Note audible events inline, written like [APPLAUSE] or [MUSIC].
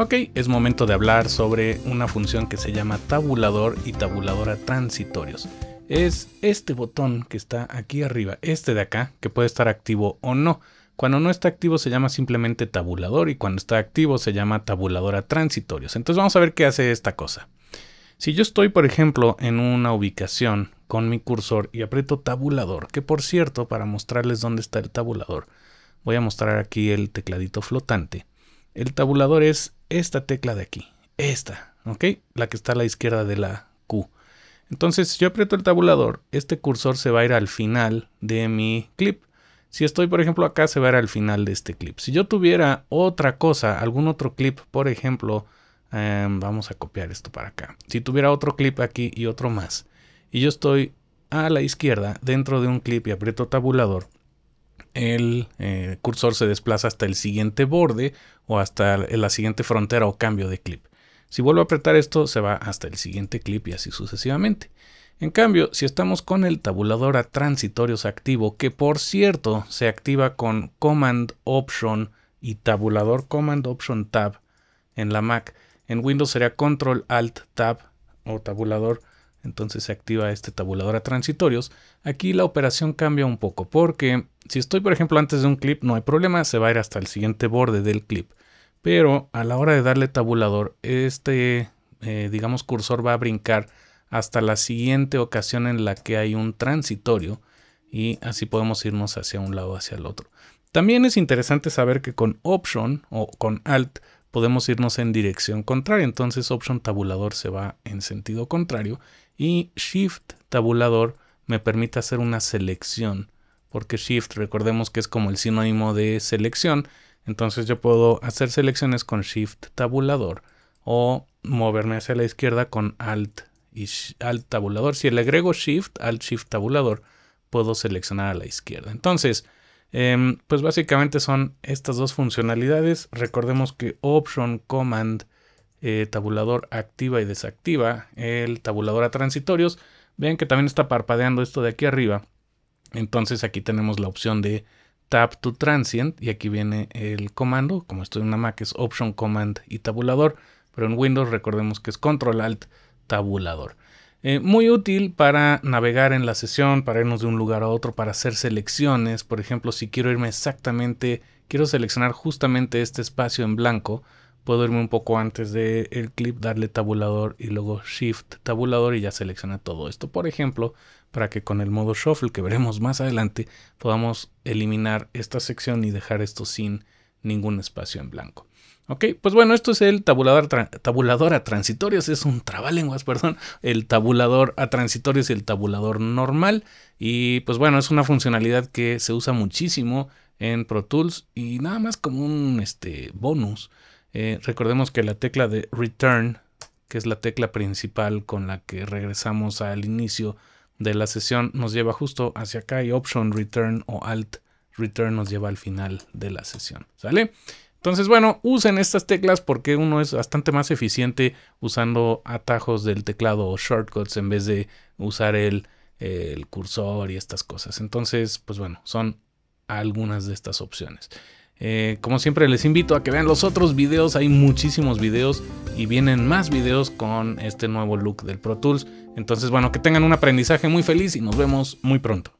Ok, es momento de hablar sobre una función que se llama tabulador y tabuladora transitorios. Es este botón que está aquí arriba, este de acá, que puede estar activo o no. Cuando no está activo se llama simplemente tabulador y cuando está activo se llama tabuladora transitorios. Entonces vamos a ver qué hace esta cosa. Si yo estoy, por ejemplo, en una ubicación con mi cursor y aprieto tabulador, que por cierto, para mostrarles dónde está el tabulador, voy a mostrar aquí el tecladito flotante. El tabulador es esta tecla de aquí, esta, ¿ok? La que está a la izquierda de la Q. Entonces, si yo aprieto el tabulador, este cursor se va a ir al final de mi clip. Si estoy, por ejemplo, acá, se va a ir al final de este clip. Si yo tuviera otra cosa, algún otro clip, por ejemplo, em, vamos a copiar esto para acá. Si tuviera otro clip aquí y otro más, y yo estoy a la izquierda dentro de un clip y aprieto tabulador, el eh, cursor se desplaza hasta el siguiente borde o hasta la siguiente frontera o cambio de clip. Si vuelvo a apretar esto, se va hasta el siguiente clip y así sucesivamente. En cambio, si estamos con el tabulador a transitorios activo, que por cierto se activa con Command Option y tabulador Command Option Tab en la Mac, en Windows sería Control Alt Tab o tabulador entonces se activa este tabulador a transitorios. Aquí la operación cambia un poco porque si estoy por ejemplo antes de un clip no hay problema, se va a ir hasta el siguiente borde del clip. Pero a la hora de darle tabulador, este eh, digamos cursor va a brincar hasta la siguiente ocasión en la que hay un transitorio y así podemos irnos hacia un lado hacia el otro. También es interesante saber que con Option o con Alt podemos irnos en dirección contraria. Entonces Option tabulador se va en sentido contrario y Shift tabulador me permite hacer una selección. Porque Shift, recordemos que es como el sinónimo de selección. Entonces yo puedo hacer selecciones con Shift tabulador o moverme hacia la izquierda con Alt y Alt tabulador. Si le agrego Shift, Alt Shift tabulador, puedo seleccionar a la izquierda. Entonces, Em, pues básicamente son estas dos funcionalidades. Recordemos que Option Command eh, Tabulador activa y desactiva el tabulador a transitorios. Vean que también está parpadeando esto de aquí arriba. Entonces aquí tenemos la opción de Tab to Transient y aquí viene el comando. Como estoy en una Mac es Option Command y tabulador, pero en Windows recordemos que es Control Alt tabulador. Eh, muy útil para navegar en la sesión, para irnos de un lugar a otro, para hacer selecciones. Por ejemplo, si quiero irme exactamente, quiero seleccionar justamente este espacio en blanco, puedo irme un poco antes del clip, darle tabulador y luego shift tabulador y ya selecciona todo esto. Por ejemplo, para que con el modo shuffle que veremos más adelante podamos eliminar esta sección y dejar esto sin ningún espacio en blanco. Ok, pues bueno, esto es el tabulador, a transitorios, es un trabalenguas, [LAUGHS] perdón, el tabulador a transitorios y el tabulador normal. Y pues bueno, es una funcionalidad que se usa muchísimo en Pro Tools y nada más como un este, bonus. Eh, recordemos que la tecla de Return, que es la tecla principal con la que regresamos al inicio de la sesión, nos lleva justo hacia acá y Option Return o Alt Return nos lleva al final de la sesión, ¿sale? Entonces, bueno, usen estas teclas porque uno es bastante más eficiente usando atajos del teclado o shortcuts en vez de usar el, cursor y estas cosas. Entonces, pues bueno, son algunas de estas opciones. Eh, como siempre les invito a que vean los otros videos, hay muchísimos videos y vienen más videos con este nuevo look del Pro Tools. Entonces, bueno, que tengan un aprendizaje muy feliz y nos vemos muy pronto.